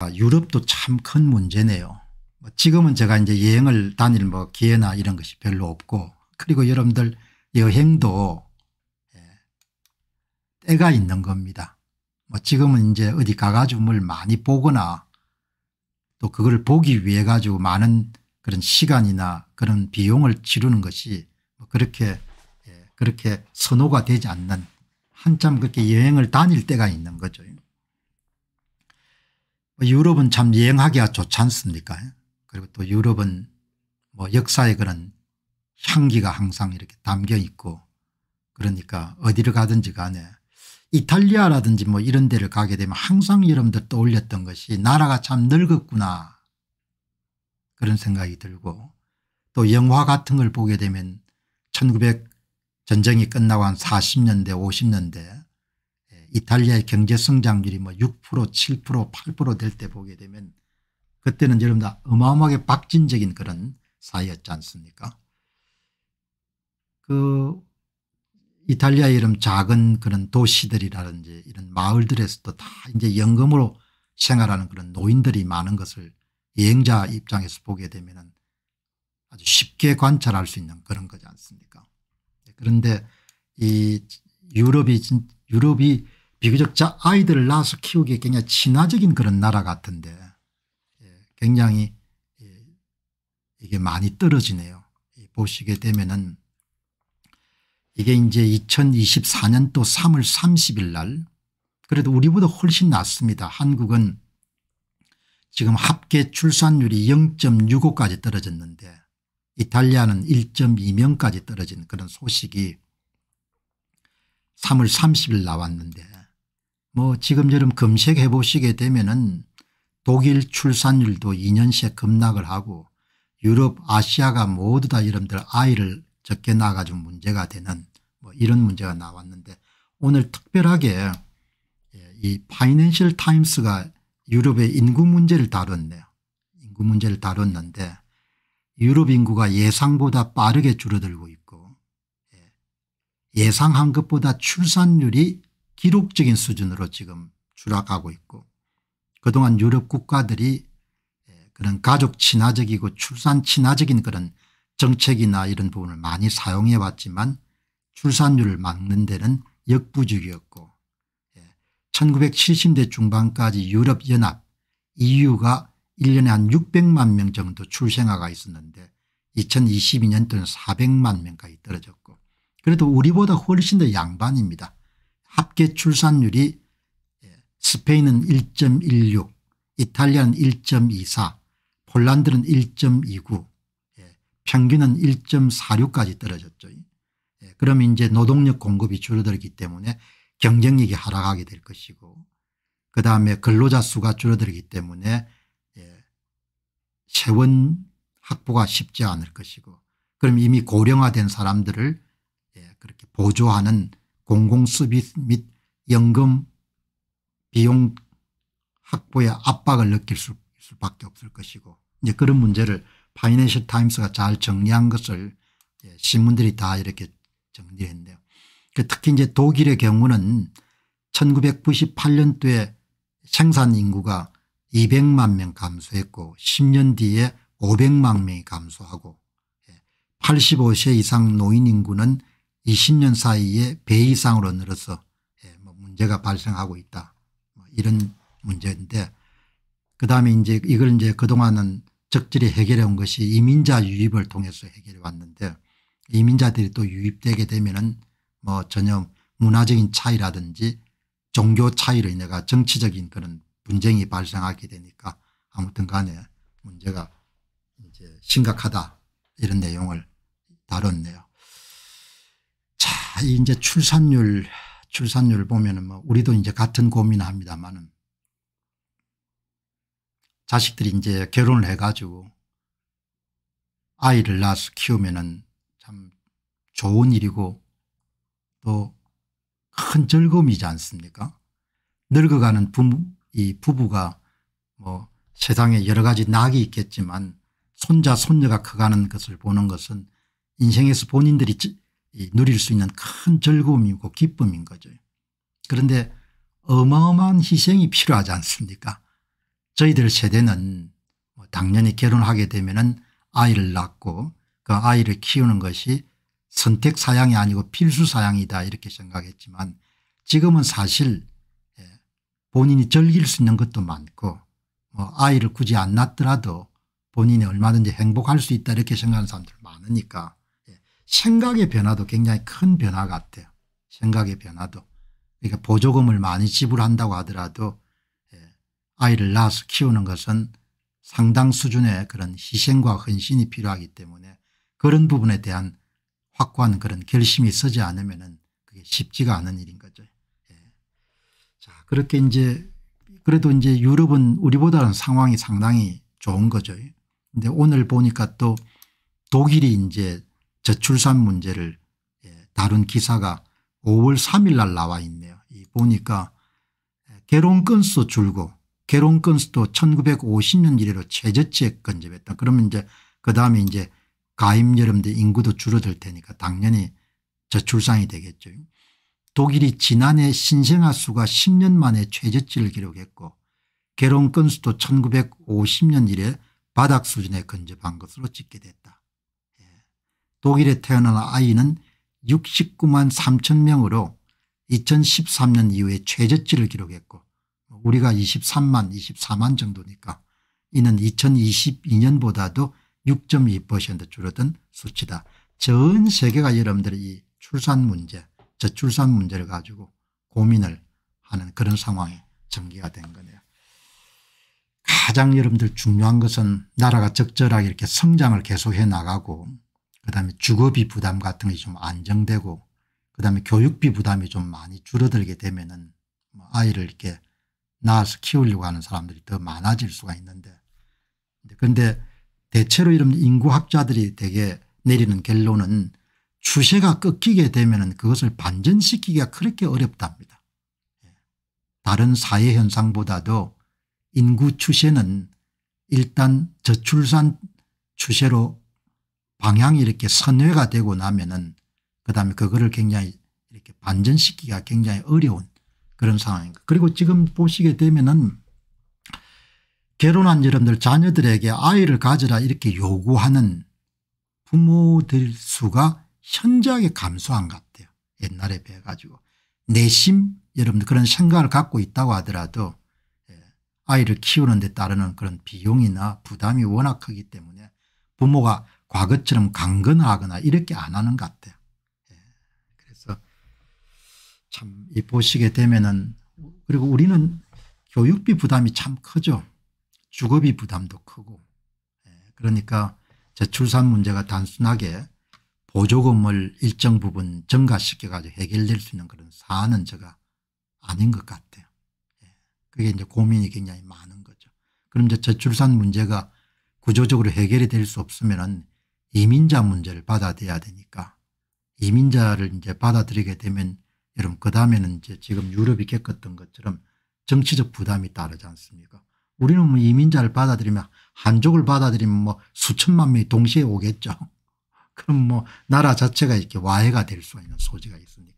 아, 유럽도 참 큰 문제네요. 뭐 지금은 제가 이제 여행을 다닐 뭐 기회나 이런 것이 별로 없고 그리고 여러분들 여행도 예, 때가 있는 겁니다. 뭐 지금은 이제 어디 가가지고 뭘 많이 보거나 또 그걸 보기 위해 가지고 많은 그런 시간이나 그런 비용을 치르는 것이 뭐 그렇게 예, 그렇게 선호가 되지 않는 한참 그렇게 여행을 다닐 때가 있는 거죠. 뭐 유럽은 참 여행하기가 좋지 않습니까 그리고 또 유럽은 뭐 역사에 그런 향기가 항상 이렇게 담겨 있고 그러니까 어디를 가든지 간에 이탈리아라든지 뭐 이런 데를 가게 되면 항상 여러분들 떠올렸던 것이 나라가 참 늙었구나 그런 생각이 들고 또 영화 같은 걸 보게 되면 1900 전쟁이 끝나고 한 40년대 50년대 이탈리아의 경제 성장률이 뭐6% 7% 8%될 때 보게 되면 그때는 여러분들 어마어마하게 박진적인 그런 사이였지 않습니까 그 이탈리아의 이런 작은 그런 도시들이라든지 이런 마을들에서도 다 이제 연금으로 생활하는 그런 노인들이 많은 것을 여행자 입장에서 보게 되면 아주 쉽게 관찰할 수 있는 그런 거지 않습니까 그런데 이 유럽이 유럽이 비교적 자 아이들을 낳아서 키우기에 굉장히 친화적인 그런 나라 같은데 예, 굉장히 예, 이게 많이 떨어지네요. 보시게 되면은 이게 이제 2024년도 3월 30일 날 그래도 우리보다 훨씬 낫습니다. 한국은 지금 합계 출산율이 0.65까지 떨어졌는데 이탈리아는 1.2명까지 떨어진 그런 소식이 3월 30일 나왔는데 뭐 지금처럼 검색해 보시게 되면은 독일 출산율도 2년새 급락을 하고 유럽 아시아가 모두 다 여러분들 아이를 적게 낳아가지고 문제가 되는 뭐 이런 문제가 나왔는데 오늘 특별하게 예, 이 파이낸셜 타임스가 유럽의 인구 문제를 다뤘네요. 인구 문제를 다뤘는데 유럽 인구가 예상보다 빠르게 줄어들고 있고 예, 예상한 것보다 출산율이 기록적인 수준으로 지금 추락하고 있고 그동안 유럽 국가들이 예, 그런 가족 친화적이고 출산 친화적인 그런 정책이나 이런 부분을 많이 사용해 왔지만 출산율을 막는 데는 역부족이었고 1970대 예, 중반까지 유럽연합 EU가 1년에 한 600만 명 정도 출생아가 있었는데 2022년도는 400만 명까지 떨어졌고 그래도 우리보다 훨씬 더 양반입니다. 합계 출산율이 예, 스페인은 1.16 이탈리아는 1.24 폴란드는 1.29 예, 평균은 1.46까지 떨어졌죠. 예, 그럼 이제 노동력 공급이 줄어들기 때문에 경쟁력이 하락하게 될 것이고 그다음에 근로자 수가 줄어들기 때문에 채원 확보가 쉽지 않을 것이고 그럼 이미 고령화된 사람들을 그렇게 보조하는 공공수입 및 연금 비용 확보에 압박을 느낄 수밖에 없을 것이고 이제 그런 문제를 파이낸셜 타임스가 잘 정리한 것을 신문들이 다 이렇게 정리했는데요. 그 특히 이제 독일의 경우는 1998년도에 생산 인구가 200만 명 감소했고 10년 뒤에 500만 명이 감소하고 85세 예, 이상 노인 인구는 20년 사이에 배 이상으로 늘어서 예, 뭐 문제가 발생하고 있다. 뭐 이런 문제인데 그다음에 이제 이걸 이제 그동안은 적절히 해결해 온 것이 이민자 유입을 통해서 해결해 왔는데 이민자들이 또 유입되게 되면은 뭐 전혀 문화적인 차이라든지 종교 차이로 인해가 정치적인 그런 분쟁이 발생하게 되니까 아무튼 간에 문제가 이제 심각하다 이런 내용을 다뤘네요. 이제 출산율 출산율 보면은 뭐 우리도 이제 같은 고민을 합니다만은 자식들이 이제 결혼을 해가지고 아이를 낳아서 키우면은 참 좋은 일이고 또 큰 즐거움이지 않습니까? 늙어가는 부부, 이 부부가 뭐 세상에 여러 가지 낙이 있겠지만 손자 손녀가 커가는 것을 보는 것은 인생에서 본인들이 이 누릴 수 있는 큰 즐거움이고 기쁨인 거죠. 그런데 어마어마한 희생이 필요하지 않습니까 저희들 세대는 뭐 당연히 결혼하게 되면 아이를 낳고 그 아이를 키우는 것이 선택 사양이 아니고 필수 사양이다 이렇게 생각했지만 지금은 사실 예, 본인이 즐길 수 있는 것도 많고 뭐 아이를 굳이 안 낳더라도 본인이 얼마든지 행복할 수 있다 이렇게 생각하는 사람들 많으니까 생각의 변화도 굉장히 큰 변화 같아요. 생각의 변화도. 그러니까 보조금을 많이 지불한다고 하더라도 예, 아이를 낳아서 키우는 것은 상당 수준의 그런 희생과 헌신이 필요하기 때문에 그런 부분에 대한 확고한 그런 결심이 서지 않으면 그게 쉽지가 않은 일인 거죠. 예. 자 그렇게 이제 그래도 이제 유럽은 우리보다는 상황이 상당히 좋은 거죠. 근데 오늘 보니까 또 독일이 이제 저출산 문제를 예, 다룬 기사가 5월 3일 날 나와 있네요. 보니까 예, 개론 건수 줄고 개론 건수도 1950년 이래로 최저치에 건접했다. 그러면 이제 그 다음에 이제 가임 여름대 인구도 줄어들 테니까 당연히 저출산이 되겠죠. 독일이 지난해 신생아 수가 10년 만에 최저치를 기록했고 개론 건수도 1950년 이래 바닥 수준에 근접한 것으로 집계됐다. 독일에 태어난 아이는 69만 3천 명으로 2013년 이후에 최저치를 기록했고 우리가 23만 24만 정도니까 이는 2022년보다도 6.2% 줄어든 수치다. 전 세계가 여러분들이 이 출산 문제 저출산 문제를 가지고 고민을 하는 그런 상황이 전개가 된 거네요. 가장 여러분들 중요한 것은 나라가 적절하게 이렇게 성장을 계속해 나가고 그다음에 주거비 부담 같은 게 좀 안정되고 그다음에 교육비 부담이 좀 많이 줄어들게 되면은 뭐 아이를 이렇게 낳아서 키우려고 하는 사람들이 더 많아질 수가 있는데 그런데 대체로 이런 인구학자들이 되게 내리는 결론은 추세가 꺾이게 되면 그것을 반전시키기가 그렇게 어렵답니다. 예. 다른 사회 현상보다도 인구 추세는 일단 저출산 추세로 방향이 이렇게 선회가 되고 나면은 그 다음에 그거를 굉장히 이렇게 반전시키기가 굉장히 어려운 그런 상황입니다. 그리고 지금 보시게 되면은 결혼한 여러분들 자녀들에게 아이를 가져라 이렇게 요구하는 부모들 수가 현저하게 감소한 것 같아요. 옛날에 비해 가지고 내심 여러분들 그런 생각을 갖고 있다고 하더라도 예, 아이를 키우는 데 따르는 그런 비용이나 부담이 워낙 크기 때문에 부모가 과거처럼 강건하거나 이렇게 안 하는 것 같아요. 예. 그래서 참 이 보시게 되면은 그리고 우리는 교육비 부담이 참 크죠. 주거비 부담도 크고 예. 그러니까 저출산 문제가 단순하게 보조금을 일정 부분 증가시켜 가지고 해결될 수 있는 그런 사안은 제가 아닌 것 같아요. 예. 그게 이제 고민이 굉장히 많은 거죠. 그럼 이제 저출산 문제가 구조적으로 해결이 될 수 없으면은 이민자 문제를 받아들여야 되니까 이민자를 이제 받아들이게 되면 여러분 그 다음에는 이제 지금 유럽이 겪었던 것처럼 정치적 부담이 따르지 않습니까 우리는 뭐 이민자를 받아들이면 한족을 받아들이면 뭐 수천만 명이 동시에 오겠죠. 그럼 뭐 나라 자체가 이렇게 와해가 될 수 있는 소지가 있습니까